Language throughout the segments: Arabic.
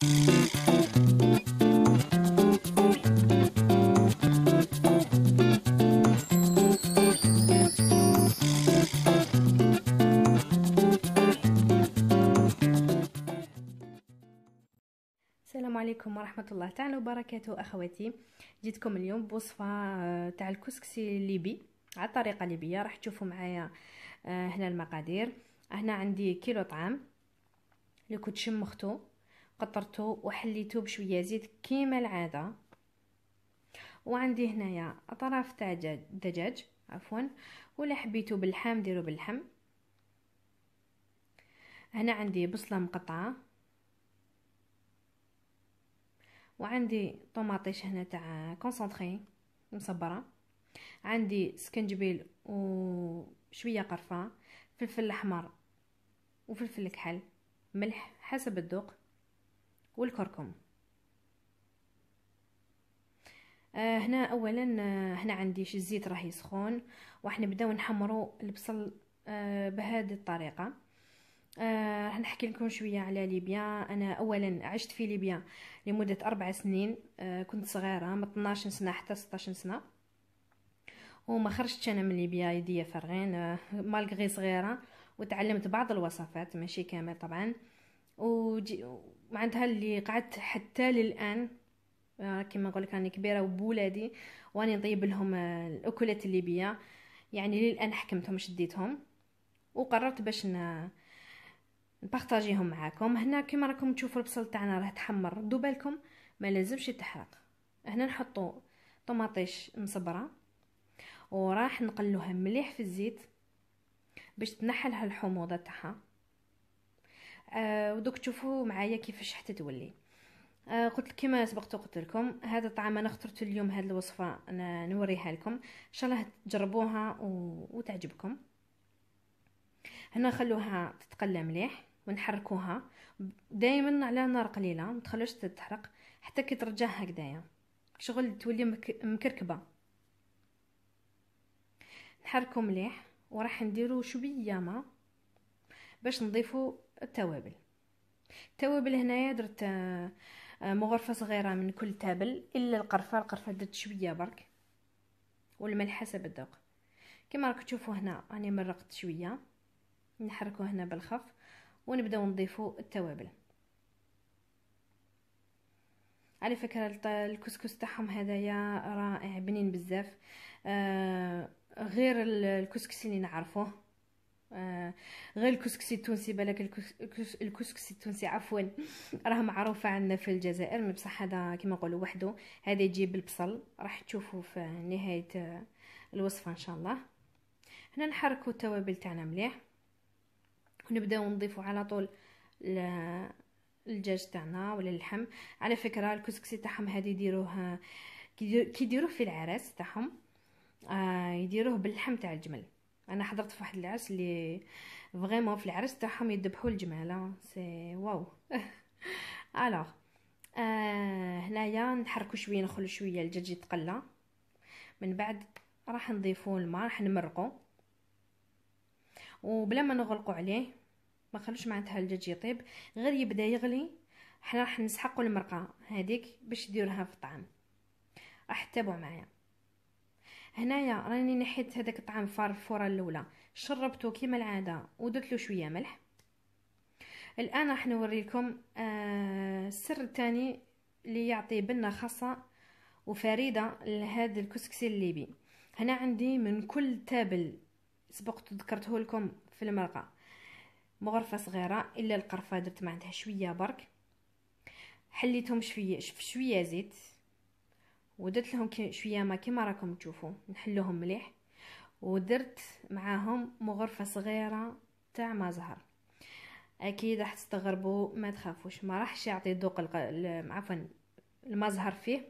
السلام عليكم ورحمة الله تعالى وبركاته أخواتي جيتكم اليوم بوصفة آه، تاع الكسكسي الليبي على الطريقة الليبية راح تشوفوا معايا آه، هنا المقادير هنا عندي كيلو طعام لكوتشم مختو قطرته وحليته بشويه زيت كيما العاده وعندي هنايا اطراف تاع دجاج عفوا ولا حبيتو باللحم ديرو باللحم هنا عندي بصله مقطعه وعندي طوماطيش هنا تاع كونسونطري مصبره عندي سكنجبيل وشويه قرفه فلفل احمر وفلفل كحل ملح حسب الذوق والكركم آه، هنا اولا آه، هنا عندي الزيت راهي سخون وراح نبداو نحمروا البصل آه، بهذه الطريقه راح نحكي لكم شويه على ليبيا انا اولا عشت في ليبيا لمده أربع سنين كنت صغيره من 12 سنه حتى 16 سنه وما خرجتش انا من ليبيا يديا فارغين مالغري صغيره وتعلمت بعض الوصفات ماشي كامل طبعا معناتها اللي قعدت حتى للان آه، كما نقول لك راني كبيره وبولادي واني نطيب لهم آه، الاكلات الليبيه يعني للان حكمتهم شديتهم وقررت باش نبارطاجيهم معاكم هنا كما راكم تشوفوا البصل تاعنا راه تحمر ردوا بالكم ما لازمش يتحرق هنا نحطوا طماطيش مصبره وراح نقلوها مليح في الزيت باش تنحلها الحموضه تاعها آه، ودوك تشوفوا معايا كيفاش حتى تولي آه قلت كما سبقت قلت لكم هذا الطعام انا اخترت اليوم هذه الوصفه أنا نوريها لكم ان شاء الله تجربوها و... وتعجبكم هنا خلوها تتقلى مليح ونحركوها دائما على نار قليله ما تخلوش تتحرق حتى كي ترجع هكذايا شغل تولي مك... مكركبه نحركو مليح وراح نديرو شويه ماء باش نضيفو التوابل التوابل هنايا درت آه، آه، مغرفه صغيره من كل تابل الا القرفه القرفه درت شويه برك والملح حسب الذوق كما راك تشوفوا هنا راني مرقت شويه نحركو هنا بالخف ونبداو نضيفو التوابل على فكره الكسكس تاعهم هذايا رائع بنين بزاف آه غير الكسكس اللي نعرفوه آه، غير الكسكسي التونسي بالك الكسكسي التونسي عفوا راه معروفه عندنا في الجزائر مي بصح هذا كما نقولوا وحده هذا يجيب البصل راح تشوفوا في نهايه آه، الوصفه ان شاء الله هنا نحركوا التوابل تاعنا مليح ونبداو نضيفوا على طول الدجاج تاعنا ولا اللحم على فكره الكسكسي تاعهم هذه يديروه كيديروه في العرس تاعهم آه يديروه باللحم تاع الجمل انا حضرت في واحد العرس اللي فريمون في العرس تاعهم يذبحوا الجماله سي واو الوغ آه، هنايا نحركو شويه نخلو شويه الدجاج يتقلى من بعد راح نضيفو الماء راح نمرقو وبلا ما نغلقو عليه ما خلوش معناتها الدجاج يطيب غير يبدا يغلي حنا راح نسحقو المرقه هذيك باش ديرها في الطعام راح معايا هنايا راني نحيت هذاك الطعام فار الفوره الاولى شربته كيما العاده ودرت له شويه ملح الان راح نوريكم آه السر الثاني اللي يعطي بنه خاصه وفريده لهذا الكسكسي الليبي هنا عندي من كل تابل سبق ذكرته لكم في المرقه مغرفه صغيره الا القرفه درت ما عندها شويه برك حليتهم شويه شويه زيت ودرت لهم شويه ما كيما راكم تشوفوا نحلوهم مليح ودرت معاهم مغرفه صغيره تاع ما زهر اكيد راح تستغربوا ما تخافوش ما راحش يعطي ذوق عفوا المزهر فيه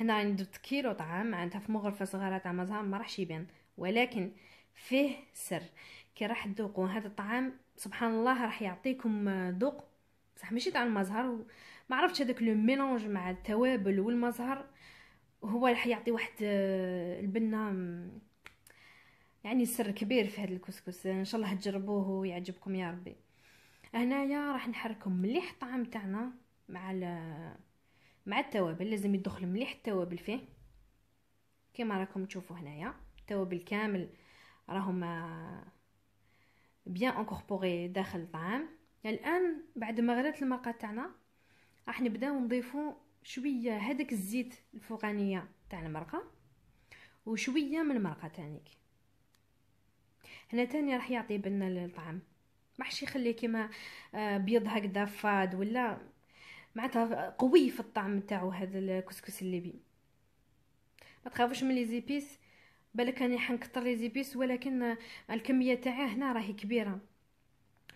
هنا راني درت كيلو طعام معناتها في مغرفه صغيره تاع مزهر ما راحش يبان ولكن فيه سر كي راح تذوقوا هذا الطعام سبحان الله راح يعطيكم ذوق بصح ماشي تاع المزهر و... ما عرفتش هذاك لو ميلونج مع التوابل والمزهر هو راح يعطي واحد آه، البنه يعني سر كبير في هذا الكسكس ان شاء الله تجربوه ويعجبكم يا ربي هنايا راح نحركم مليح الطعم تاعنا مع مع التوابل لازم يدخل مليح التوابل فيه كما راكم تشوفوا هنايا التوابل كامل راهم بيان آه، انكوربوري داخل الطعام يعني الان بعد ما غلات المرقه تاعنا راح نبداو نضيفو شويه هذاك الزيت الفوقانيه تاع المرقه وشويه من المرقه تانيك هنا تاني راح يعطي بالنا الطعم ما حش يخليه كيما آه، بيض هكذا فاد ولا معناتها قوي في الطعم تاعو هذا الكسكس الليبي ما تخافوش من لي زيبيس بالك راني حنكثر لي زيبيس ولكن الكميه تاعها هنا راهي كبيره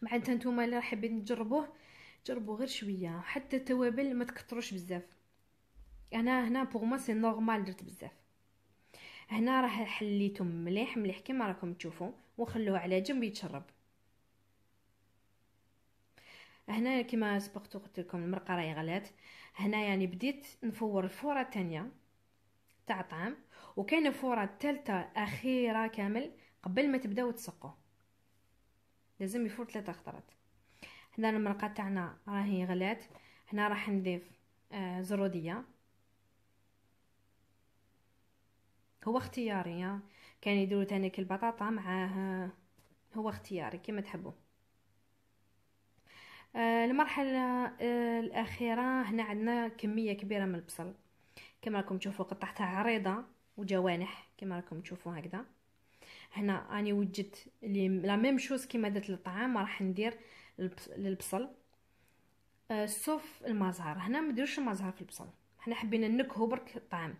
معناتها نتوما اللي حابين تجربوه جربوا غير شويه حتى التوابل ما تكثروش بزاف انا هنا بوغ ما سي نورمال درت بزاف هنا راه حليتهم مليح مليح كما راكم تشوفوا وخلوه على جنب يتشرب هنا كما سبقت قلت لكم المرقه راهي غلات هنا يعني بديت نفور الفوره الثانيه تاع طعام وكاينه فوره الثالثه اخيره كامل قبل ما تبداو تسقوه لازم يفور ثلاثة خطرات هنا المرقة تاعنا راهي غلات هنا راح نضيف آه، زرودية هو اختياري آه. كان يديروا تاني البطاطا معاه هو اختياري كما تحبوا آه، المرحلة الأخيرة هنا عندنا كمية كبيرة من البصل كما راكم تشوفوا قطعتها عريضة وجوانح كما راكم تشوفوا هكذا هنا راني وجدت لي لا ميم شوز كيما درت للطعام راح ندير للبصل سوف أه، المزهر هنا ما نديروش المزهر في البصل حنا حبينا نكهو برك الطعام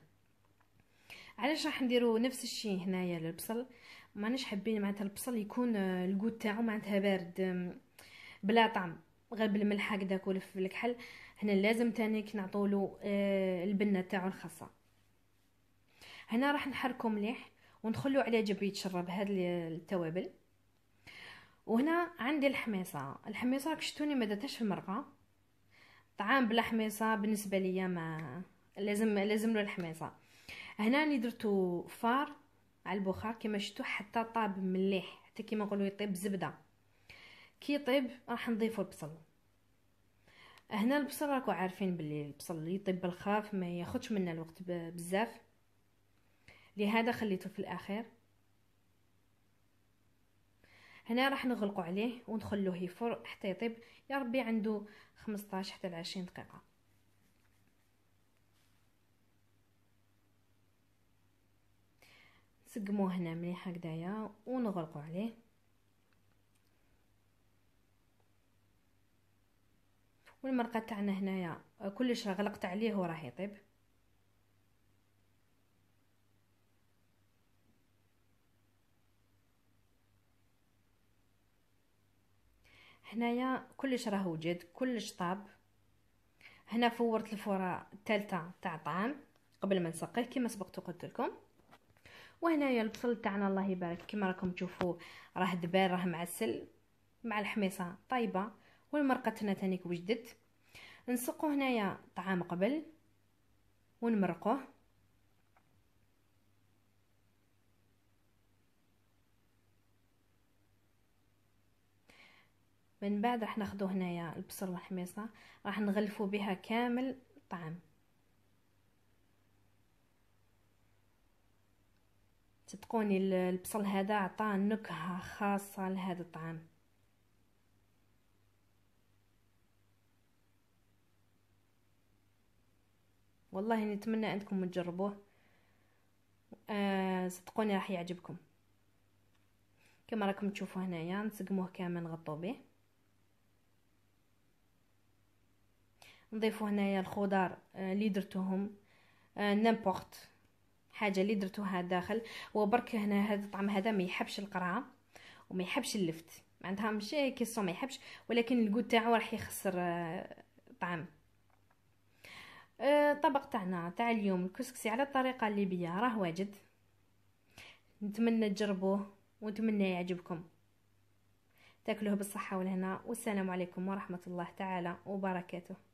علاش راح نديرو نفس الشيء هنايا للبصل مانيش حابين معناتها البصل يكون أه، الكوت تاعو معناتها بارد بلا طعم غير بالملح هكذا كول في الكحل هنا لازم تاني نعطولو أه، البنه تاعو الخاصه هنا راح نحركو مليح وندخلو على جنب يتشرب هاد التوابل وهنا عندي الحميصه الحميصه راك ما درتهاش في المرقه طعام بلا حميصه بالنسبه ليا ما لازم لازم له الحميصه هنا اللي درتو فار على البخار كما شفتو حتى طاب مليح حتى كما نقولوا يطيب زبده كي يطيب راح نضيفو البصل هنا البصل راكو عارفين بلي البصل يطيب بالخاف ما ياخدش منا الوقت بزاف لهذا خليته في الأخير هنا راح نغلقو عليه ونخلوه يفور حتى يطيب يا ربي عنده 15 حتى 20 دقيقه نسقموه هنا مليح هكدايا ونغلقو عليه والمرقه تاعنا هنايا كلش غلقت عليه وراه يطيب هنايا كلش راه وجد كلش طاب هنا فورت الفوره الثالثه تاع الطعام قبل ما نسقيه كما سبقت قلت لكم وهنايا البصل تاعنا الله يبارك كما راكم تشوفوا راه دبال راه معسل مع الحميصه طايبه والمرقه تاعنا تانيك وجدت نسقوا هنايا طعام قبل ونمرقوه من بعد راح ناخدو هنايا البصل والحميصه راح نغلفو بها كامل الطعام صدقوني البصل هذا عطاه نكهه خاصه لهذا الطعام والله نتمنى انكم تجربوه آه صدقوني راح يعجبكم كما راكم تشوفوا هنايا نسقموه كامل نغطوا به نضيفوا هنايا الخضار آه، اللي درتوهم آه، نيمبورت حاجه اللي درتوها داخل وبرك هنا هذا الطعم هذا ما يحبش القرعه وما يحبش اللفت معناتها مش كيسون ما يحبش ولكن الكو تاعو راح يخسر آه، طعم الطبق تاعنا تاع اليوم الكسكسي على الطريقه الليبيه راه واجد نتمنى تجربوه ونتمنى يعجبكم تاكلوه بالصحه والهنا والسلام عليكم ورحمه الله تعالى وبركاته